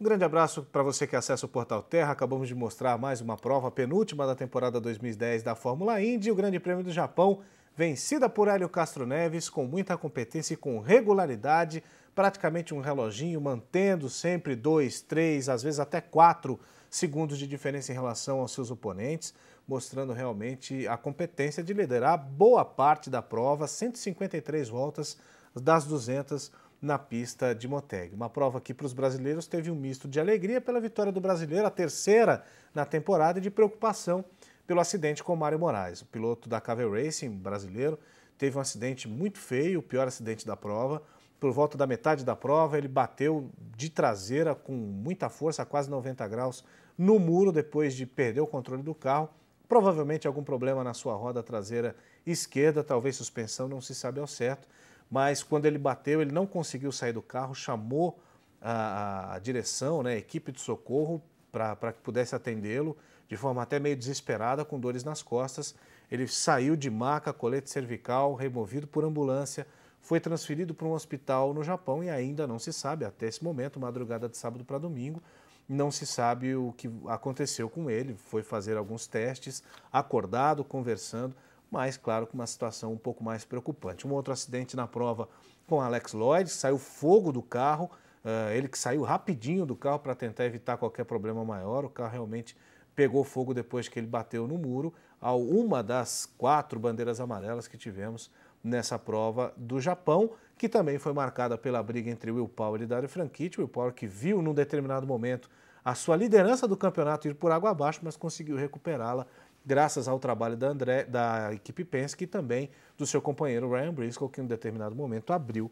Um grande abraço para você que acessa o Portal Terra. Acabamos de mostrar mais uma prova, penúltima da temporada 2010 da Fórmula Indy, o Grande Prêmio do Japão, vencida por Hélio Castro Neves com muita competência e com regularidade, praticamente um reloginho, mantendo sempre dois, três, às vezes até quatro segundos de diferença em relação aos seus oponentes, mostrando realmente a competência de liderar boa parte da prova, 153 voltas das 200 na pista de Moteg. Uma prova que para os brasileiros teve um misto de alegria pela vitória do brasileiro, a terceira na temporada, e de preocupação pelo acidente com Mário Moraes. O piloto da KV Racing brasileiro teve um acidente muito feio, o pior acidente da prova. Por volta da metade da prova, ele bateu de traseira com muita força, quase 90 graus, no muro depois de perder o controle do carro. Provavelmente algum problema na sua roda traseira esquerda, talvez suspensão, não se sabe ao certo mas quando ele bateu, ele não conseguiu sair do carro, chamou a, a direção, né, a equipe de socorro, para que pudesse atendê-lo, de forma até meio desesperada, com dores nas costas. Ele saiu de maca, colete cervical, removido por ambulância, foi transferido para um hospital no Japão e ainda não se sabe, até esse momento, madrugada de sábado para domingo, não se sabe o que aconteceu com ele. Foi fazer alguns testes, acordado, conversando mas, claro, com uma situação um pouco mais preocupante. Um outro acidente na prova com Alex Lloyd, saiu fogo do carro, eh, ele que saiu rapidinho do carro para tentar evitar qualquer problema maior, o carro realmente pegou fogo depois que ele bateu no muro, a uma das quatro bandeiras amarelas que tivemos nessa prova do Japão, que também foi marcada pela briga entre Will Power e Dario Franchitti, Will Power que viu num determinado momento a sua liderança do campeonato ir por água abaixo, mas conseguiu recuperá-la graças ao trabalho da, André, da equipe Penske e também do seu companheiro Ryan Briscoe, que em um determinado momento abriu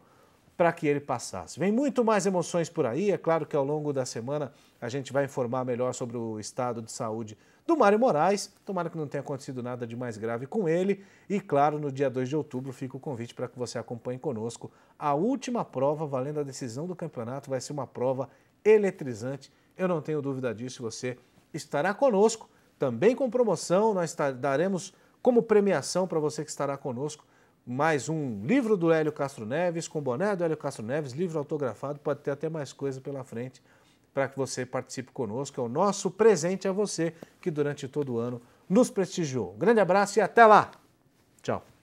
para que ele passasse. Vem muito mais emoções por aí, é claro que ao longo da semana a gente vai informar melhor sobre o estado de saúde do Mário Moraes, tomara que não tenha acontecido nada de mais grave com ele, e claro, no dia 2 de outubro fica o convite para que você acompanhe conosco a última prova valendo a decisão do campeonato, vai ser uma prova eletrizante eu não tenho dúvida disso, você estará conosco, também com promoção, nós daremos como premiação para você que estará conosco mais um livro do Hélio Castro Neves, com boné do Hélio Castro Neves, livro autografado, pode ter até mais coisa pela frente para que você participe conosco. É o nosso presente a você que durante todo o ano nos prestigiou. grande abraço e até lá! Tchau!